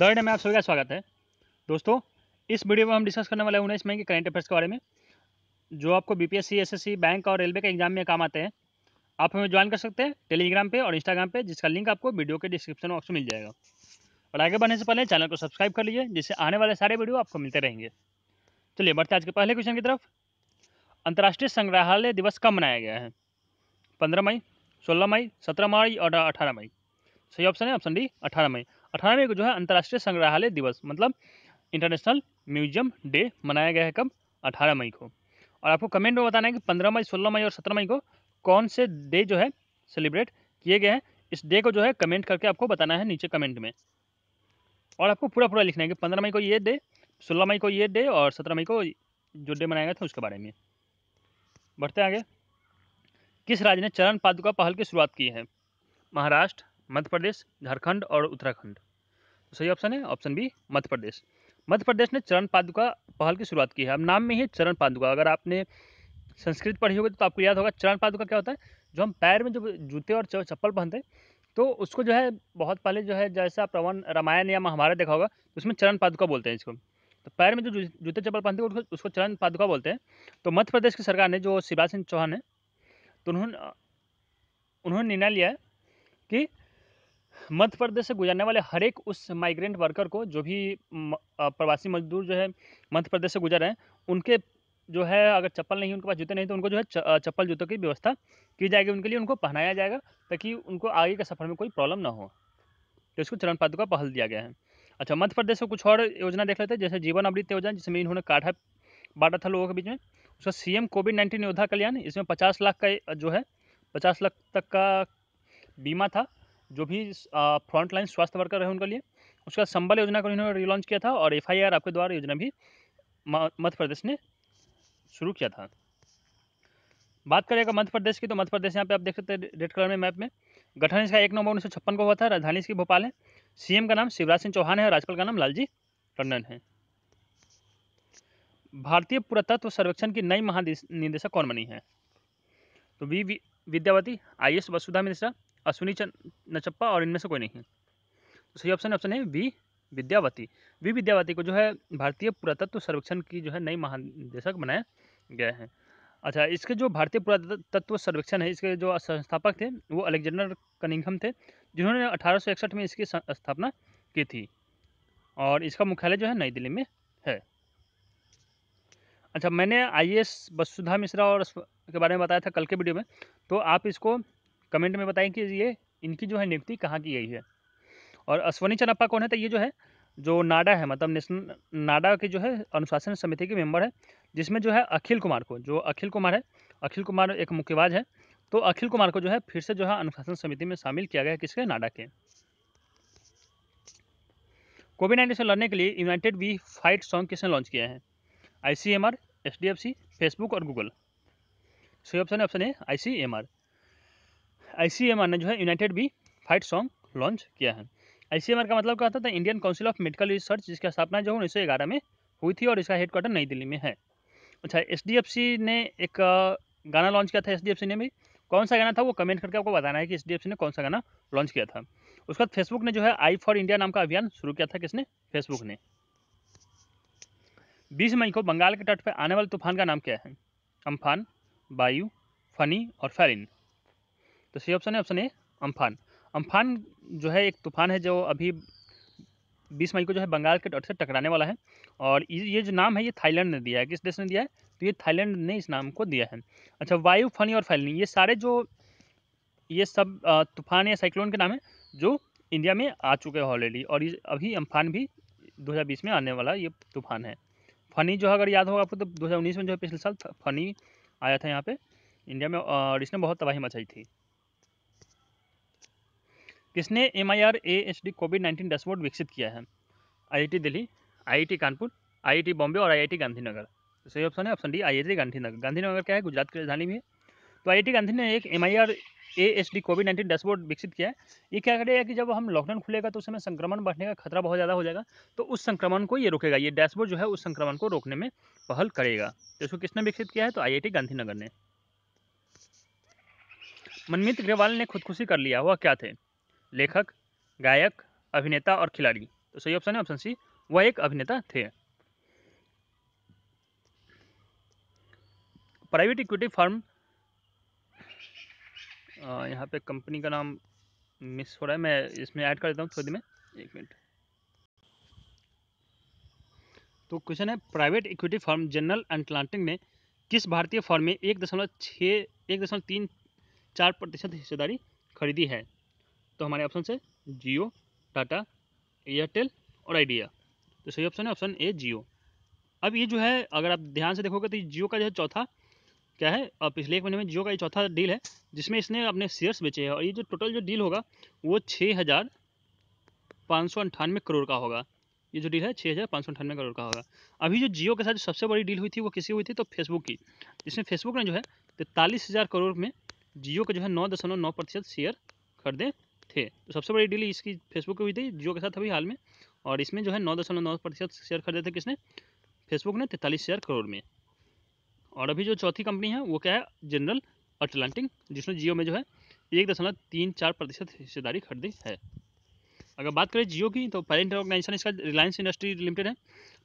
third में आप सभी का स्वागत है दोस्तों इस वीडियो में हम डिस्कस करने वाले हैं उन्नीस मई के करंट अफेयर्स के बारे में जो आपको बीपीएससी, एसएससी, बैंक और रेलवे के एग्जाम में काम आते हैं आप हमें ज्वाइन कर सकते हैं टेलीग्राम पे और इंस्टाग्राम पे जिसका लिंक आपको वीडियो के डिस्क्रिप्शन बॉक्स में मिल जाएगा और आगे बढ़ने से पहले चैनल को सब्सक्राइब कर लीजिए जिससे आने वाले सारे वीडियो आपको मिलते रहेंगे चलिए बढ़ते आज के पहले क्वेश्चन की तरफ अंतर्राष्ट्रीय संग्रहालय दिवस कब मनाया गया है पंद्रह मई सोलह मई सत्रह मई और अठारह मई सही ऑप्शन है ऑप्शन डी अठारह मई अठारह मई को जो है अंतर्राष्ट्रीय संग्रहालय दिवस मतलब इंटरनेशनल म्यूजियम डे मनाया गया है कब अठारह मई को और आपको कमेंट में बताना है कि पंद्रह मई सोलह मई और सत्रह मई को कौन से डे जो है सेलिब्रेट किए गए हैं इस डे को जो है कमेंट करके आपको बताना है नीचे कमेंट में और आपको पूरा पूरा लिखना है कि पंद्रह मई को ये डे सोलह मई को ये डे और सत्रह मई को जो डे मनाया गया था उसके बारे में बढ़ते आगे किस राज्य ने चरण पादुका पहल की शुरुआत की है महाराष्ट्र मध्य प्रदेश झारखंड और उत्तराखंड तो सही ऑप्शन है ऑप्शन बी मध्य प्रदेश मध्य प्रदेश ने चरण पादुका पहल की शुरुआत की है अब नाम में ही चरण पादुका अगर आपने संस्कृत पढ़ी होगी तो आपको याद होगा चरण पादुका क्या होता है जो हम पैर में जो जूते और चप्पल पहनते हैं तो उसको जो है बहुत पहले जो है जैसे आप रवन रामायण या महाभारत देखा होगा तो उसमें चरण पादुका बोलते हैं इसको तो पैर में जो जूते चप्पल पहनते हैं उसको, उसको चरण पादुका बोलते हैं तो मध्य प्रदेश की सरकार ने जो शिवराज सिंह चौहान है तो उन्होंने उन्होंने निर्णय लिया है कि मध्य प्रदेश से गुजरने वाले हर एक उस माइग्रेंट वर्कर को जो भी प्रवासी मजदूर जो है मध्य प्रदेश से गुजर रहे हैं उनके जो है अगर चप्पल नहीं उनके पास जूते नहीं तो उनको जो है चप्पल जूतों की व्यवस्था की जाएगी उनके लिए उनको पहनाया जाएगा ताकि उनको आगे के सफ़र में कोई प्रॉब्लम ना हो तो इसको चरण का पहल दिया गया है अच्छा मध्य प्रदेश में कुछ और योजना देख लेते हैं जैसे जीवन अमृत योजना जिसमें इन्होंने काढ़ा बांटा था लोगों के बीच में उसका सीएम कोविड नाइन्टीन योद्धा कल्याण इसमें पचास लाख का जो है पचास लाख तक का बीमा था जो भी फ्रंट लाइन स्वास्थ्य वर्कर है उनके लिए उसका संबल योजना को इन्होंने रिलॉन्च किया था और एफ आपके द्वारा योजना भी मध्य प्रदेश ने शुरू किया था बात करें अगर मध्य प्रदेश की तो मध्य प्रदेश यहाँ पे आप देख सकते हैं रेड कलर में मैप में गठन इसका एक नवंबर उन्नीस को हुआ था राजधानी इसकी भोपाल है सीएम का नाम शिवराज सिंह चौहान है और राज्यपाल का नाम लालजी टंडन है भारतीय पुरातत्व सर्वेक्षण की नई महानिदेशक कौन बनी है तो V Vidyavati I S Vasudha Mishra Ashwini Nachappa और इनमें से कोई नहीं तो सही ऑप्शन ऑप्शन है वी विद्यावती वी विद्यावती को जो है भारतीय पुरातत्व सर्वेक्षण की जो है नई महानिदेशक बनाए गए हैं अच्छा इसके जो भारतीय पुरातत्व सर्वेक्षण है इसके जो संस्थापक थे वो अलेक्जेंडर कनिंगम थे जिन्होंने अठारह में इसकी स्थापना की थी और इसका मुख्यालय जो है नई दिल्ली में है अच्छा मैंने आई एस वसुधा मिश्रा और के बारे में बताया था कल के वीडियो में तो आप इसको कमेंट में बताएं कि ये इनकी जो है नियुक्ति कहाँ की गई है और अश्वनी चनप्पा कौन है तो ये जो है जो नाडा है मतलब नेशनल नाडा के जो है अनुशासन समिति के मेंबर है जिसमें जो है अखिल कुमार को जो अखिल कुमार है अखिल कुमार एक मुक्केबाज है तो अखिल कुमार को जो है फिर से जो है अनुशासन समिति में शामिल किया गया है किसके नाडा के कोविड नाइन्टीन से लड़ने के लिए यूनाइटेड वी फाइट सॉन्ग किसने लॉन्च किया है I C M R H D F C Facebook और गूगल सही ऑप्शन है ऑप्शन है आई सी एम आर आई ने जो है यूनाइटेड भी फाइट सॉन्ग लॉन्च किया है आई का मतलब क्या होता था Indian council of medical research जिसकी स्थापना जो उन्नीस में हुई थी और इसका हेडक्वार्टर नई दिल्ली में है अच्छा एस ने एक गाना लॉन्च किया था एस ने भी कौन सा गाना था वो कमेंट करके आपको बताना है कि सी ने कौन सा गाना लॉन्च किया था उसके बाद फेसबुक ने जो है आई फॉर इंडिया नाम का अभियान शुरू किया था किसने फेसबुक ने बीस मई को बंगाल के तट पर आने वाले तूफान का नाम क्या है अम्फान वायु फनी और फैरिन तो सी ऑप्शन है ऑप्शन ए अम्फान अम्फान जो है एक तूफान है जो अभी बीस मई को जो है बंगाल के तट से टकराने वाला है और ये जो नाम है ये थाईलैंड ने दिया है किस देश ने दिया है तो ये थाईलैंड ने इस नाम को दिया है अच्छा वायु फनी और फैलनी ये सारे जो ये सब तूफान या साइक्लोन के नाम है जो इंडिया में आ चुके हैं ऑलरेडी और ये अभी अम्फान भी 2020 में आने वाला ये तूफान है फनी जो है अगर याद होगा आपको तो 2019 में जो है पिछले साल फनी आया था यहाँ पे इंडिया में और इसने बहुत तबाही मचाई थी किसने M I R A H D COVID nineteen dashboard विकसित किया है T Delhi T Kanpur IIT Bombay और टी गांधीनगर तो सही ऑप्शन है option D T Gandhinagar Gandhinagar क्या है गुजरात की राजधानी भी है तो आई आई गांधी ने एक M I R A H D COVID nineteen dashboard विकसित किया है ये क्या करेगा कि जब हम लॉकडाउन खुलेगा तो उस समय संक्रमण बढ़ने का खतरा बहुत ज़्यादा हो जाएगा तो उस संक्रमण को ये रोकेगा ये डैशबोर्ड जो है उस संक्रमण को रोकने में पहल करेगा तो इसको किसने विकसित किया है तो आईआईटी गांधीनगर ने मनमीत अग्रवाल ने खुदकुशी कर लिया हुआ क्या थे लेखक गायक अभिनेता और खिलाड़ी तो सही ऑप्शन है ऑप्शन सी वह एक अभिनेता थे प्राइवेट इक्विटी फर्म यहाँ पे कंपनी का नाम मिस हो रहा है मैं इसमें ऐड कर देता हूँ थोड़ी में एक मिनट तो क्वेश्चन है private equity firm General Atlantic ने किस भारतीय फर्म में एक दशमलव छः एक दशमलव तीन चार प्रतिशत हिस्सेदारी खरीदी है तो हमारे ऑप्शन से जियो टाटा एयरटेल और आइडिया तो सही ऑप्शन है ऑप्शन ए जियो अब ये जो है अगर आप ध्यान से देखोगे तो जियो का जो है चौथा क्या है अब पिछले एक महीने में जियो का ये चौथा डील है जिसमें इसने अपने शेयर्स बेचे हैं और ये जो टोटल जो डील होगा वो छः हज़ार पाँच सौ अंठानवे करोड़ का होगा ये जो डील है छः हज़ार पाँच सौ अंठानवे करोड़ का होगा अभी जो जियो के साथ सबसे बड़ी डील हुई थी वो किसी हुई थी तो फेसबुक की जिसमें फेसबुक ने जो है तैंतालीस हज़ार करोड़ में जियो का जो है नौ दशमलव नौ प्रतिशत शेयर खरीदे थे तो सबसे बड़ी डील इसकी फेसबुक की हुई थी जियो के साथ अभी हाल में और इसमें जो है नौ दशमलव नौ प्रतिशत शेयर खरीदे थे किसने फेसबुक ने तैंतालीस शेयर करोड़ में और अभी जो चौथी कंपनी है वो क्या है जनरल अटलांटिक जिसने जियो में जो है एक दशमलव तीन चार प्रतिशत हिस्सेदारी खरीदी है अगर बात करें जियो की तो पैरेंट ऑर्गेनाइजेशन इसका रिलायंस इंडस्ट्री लिमिटेड है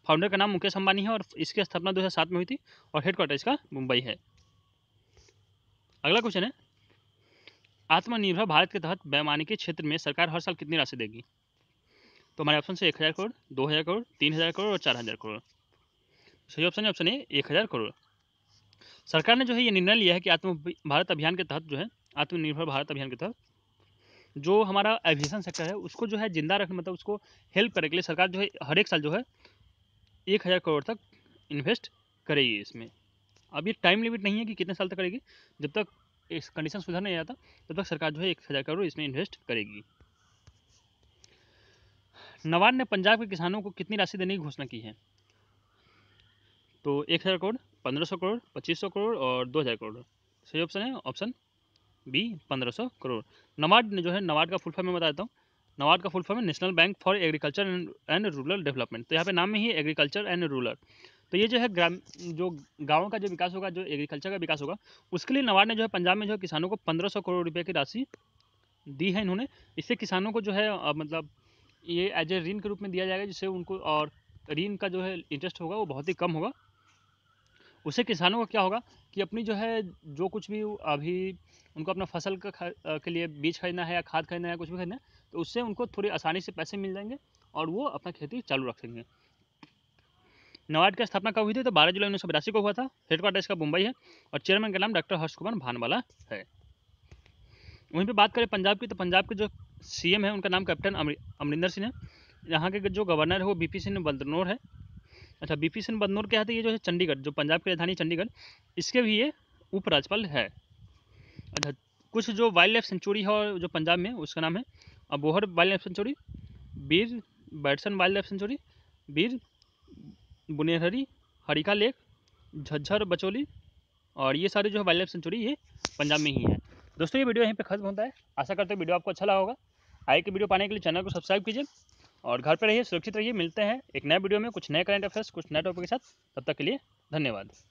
फाउंडर का नाम मुकेश अंबानी है और इसकी स्थापना दो में हुई थी और हेडक्वार्टर इसका मुंबई है अगला क्वेश्चन है आत्मनिर्भर भारत के तहत वैमानिकी के क्षेत्र में सरकार हर साल कितनी राशि देगी तो हमारे ऑप्शन से एक हज़ार करोड़ दो हज़ार करोड़ तीन हज़ार करोड़ और चार हज़ार करोड़ सही ऑप्शन है ऑप्शन ए एक हज़ार करोड़ सरकार ने जो है ये निर्णय लिया है कि आत्म भारत अभियान के तहत जो है आत्मनिर्भर भारत अभियान के तहत जो हमारा एविएशन सेक्टर है उसको जो है जिंदा रखने मतलब उसको हेल्प करने के लिए सरकार जो है हर एक साल जो है एक हज़ार करोड़ तक इन्वेस्ट करेगी इसमें अब ये टाइम लिमिट नहीं है कि कितने साल तक करेगी जब तक इस कंडीशन सुधर नहीं आता तब तक सरकार जो है एक हज़ार करोड़ इसमें इन्वेस्ट करेगी नवाब ने पंजाब के किसानों को कितनी राशि देने की घोषणा की है तो एक हज़ार करोड़ पंद्रह सौ करोड़ पच्चीस सौ करोड़ और दो हज़ार करोड़ सही ऑप्शन है ऑप्शन बी पंद्रह सौ करोड़ नवाड ने जो है नवाड का फुल फॉर्म मैं बता देता हूँ नवाड का फुल फॉर्म है national bank for agriculture and rural development तो यहाँ पे नाम में ही एग्रीकल्चर एंड रूरल तो ये जो है ग्राम जो गाँव का जो विकास होगा जो एग्रीकल्चर का विकास होगा उसके लिए नवाड़ ने जो है पंजाब में जो है किसानों को पंद्रह सौ करोड़ रुपये की राशि दी है इन्होंने इससे किसानों को जो है मतलब ये एज ए ऋण के रूप में दिया जाएगा जिससे उनको और ऋण का जो है इंटरेस्ट होगा वो बहुत ही कम होगा उससे किसानों का क्या होगा कि अपनी जो है जो कुछ भी अभी उनको अपना फसल का के लिए बीज खरीदना है या खाद खरीदना है कुछ भी खरीदना है तो उससे उनको थोड़ी आसानी से पैसे मिल जाएंगे और वो अपना खेती चालू रखेंगे नवाड की स्थापना कब हुई थी तो बारह जुलाई उन्नीस को हुआ था हेडक्वार्टर इसका मुंबई है और चेयरमैन का नाम डॉक्टर हर्ष कुमार भानवाला है वहीं पर बात करें पंजाब की तो पंजाब के जो सी है उनका नाम कैप्टन अमरिंदर सिंह है यहाँ के जो गवर्नर है वो बी सिंह बदनौर है अच्छा बी सिंह बदनौर क्या है ये जो है चंडीगढ़ जो पंजाब की राजधानी चंडीगढ़ इसके भी ये उपराज्यपाल है अच्छा कुछ जो वाइल्ड लाइफ सेंचुरी है और जो पंजाब में उसका नाम है Abohar wildlife sanctuary Bir Bhadson wildlife sanctuary Bir Bunerheri Harike lake Jhajjar Bachauli और ये सारे जो है वाइल्ड लाइफ सेंचुरी ये पंजाब में ही है दोस्तों ये वीडियो यहीं पे खत्म होता है आशा करते हैं वीडियो आपको अच्छा लगा होगा आगे की वीडियो पाने के लिए चैनल को सब्सक्राइब कीजिए और घर पर रहिए सुरक्षित रहिए मिलते हैं एक नए वीडियो में कुछ नए करंट अफेयर्स कुछ नए टॉपिक के साथ तब तक के लिए धन्यवाद